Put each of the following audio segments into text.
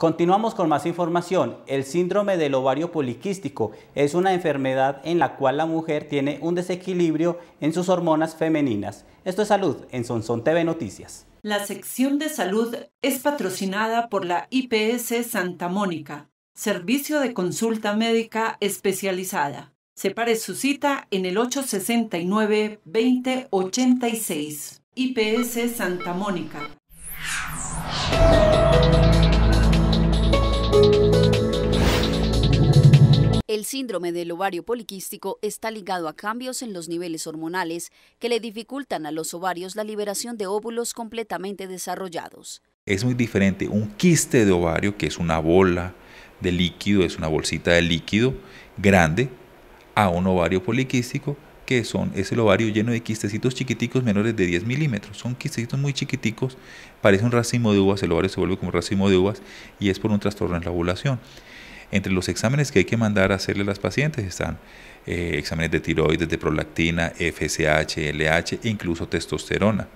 Continuamos con más información. El síndrome del ovario poliquístico es una enfermedad en la cual la mujer tiene un desequilibrio en sus hormonas femeninas. Esto es salud en Sonson TV Noticias. La sección de salud es patrocinada por la IPS Santa Mónica, servicio de consulta médica especializada. Separe su cita en el 869-2086. IPS Santa Mónica. El síndrome del ovario poliquístico está ligado a cambios en los niveles hormonales que le dificultan a los ovarios la liberación de óvulos completamente desarrollados. Es muy diferente un quiste de ovario, que es una bola de líquido, es una bolsita de líquido grande, a un ovario poliquístico, que son, es el ovario lleno de quistecitos chiquiticos menores de 10 milímetros. Son quistecitos muy chiquiticos, parece un racimo de uvas, el ovario se vuelve como un racimo de uvas y es por un trastorno en la ovulación. Entre los exámenes que hay que mandar a hacerle a las pacientes están eh, exámenes de tiroides, de prolactina, FSH, LH e incluso testosterona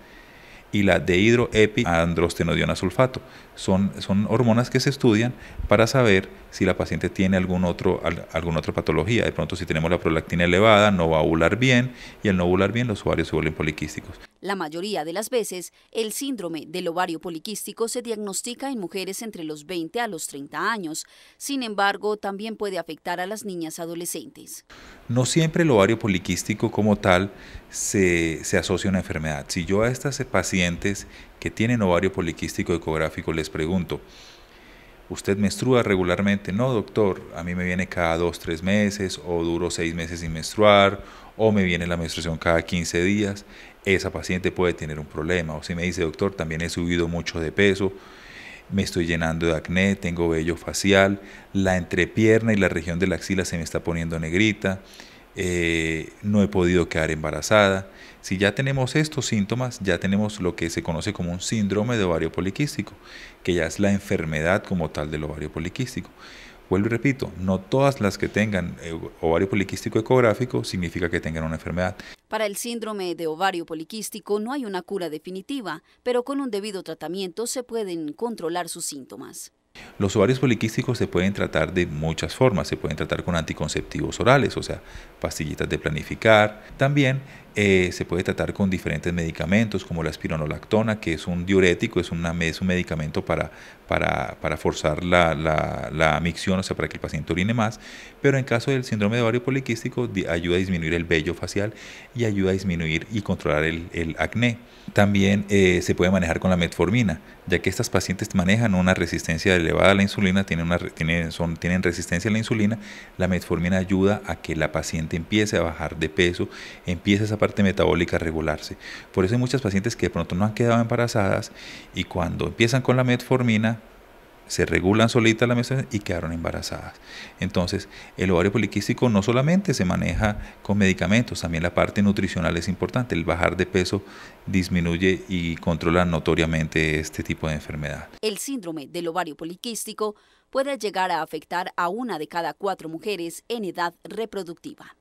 y la dehidroepiandrostenodiona sulfato. Son, son hormonas que se estudian para saber si la paciente tiene algún otro, alguna otra patología. De pronto, si tenemos la prolactina elevada, no va a ovular bien y al no ovular bien, los ovarios se vuelven poliquísticos. La mayoría de las veces, el síndrome del ovario poliquístico se diagnostica en mujeres entre los 20 a los 30 años. Sin embargo, también puede afectar a las niñas adolescentes. No siempre el ovario poliquístico como tal se, asocia a una enfermedad. Si yo a estas pacientes que tienen ovario poliquístico ecográfico les pregunto, ¿usted menstrua regularmente? No, doctor, a mí me viene cada dos, tres meses, o duro seis meses sin menstruar, o me viene la menstruación cada 15 días. Esa paciente puede tener un problema. O si me dice, doctor, también he subido mucho de peso me estoy llenando de acné, tengo vello facial, la entrepierna y la región de la axila se me está poniendo negrita, eh, no he podido quedar embarazada. Si ya tenemos estos síntomas, ya tenemos lo que se conoce como un síndrome de ovario poliquístico, que ya es la enfermedad como tal del ovario poliquístico. Vuelvo y repito, no todas las que tengan eh, ovario poliquístico ecográfico significa que tengan una enfermedad. Para el síndrome de ovario poliquístico no hay una cura definitiva, pero con un debido tratamiento se pueden controlar sus síntomas. Los ovarios poliquísticos se pueden tratar de muchas formas, se pueden tratar con anticonceptivos orales, o sea, pastillitas de planificar. También eh, se puede tratar con diferentes medicamentos como la espironolactona, que es un diurético, es, un medicamento para, para, forzar la, la, micción, o sea, para que el paciente orine más. Pero en caso del síndrome de ovario poliquístico, ayuda a disminuir el vello facial y ayuda a disminuir y controlar el, acné. También eh, se puede manejar con la metformina, ya que estas pacientes manejan una resistencia elevada a la insulina, tienen, una, son, tienen resistencia a la insulina. La metformina ayuda a que la paciente empiece a bajar de peso, empiece a parte metabólica regularse. Por eso hay muchas pacientes que de pronto no han quedado embarazadas y cuando empiezan con la metformina se regulan solita la menstruación y quedaron embarazadas. Entonces, el ovario poliquístico no solamente se maneja con medicamentos, también la parte nutricional es importante. El bajar de peso disminuye y controla notoriamente este tipo de enfermedad. El síndrome del ovario poliquístico puede llegar a afectar a una de cada cuatro mujeres en edad reproductiva.